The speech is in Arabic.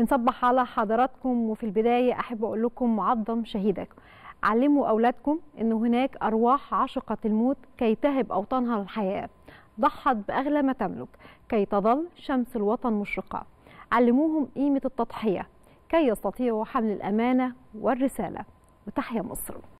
بنصبح على حضراتكم وفي البداية أحب أقول لكم عظم شهيدك علموا أولادكم أن هناك أرواح عشقة الموت كي تهب أوطانها للحياة ضحت بأغلى ما تملك كي تظل شمس الوطن مشرقة علموهم قيمة التضحية كي يستطيعوا حمل الأمانة والرسالة وتحيا مصر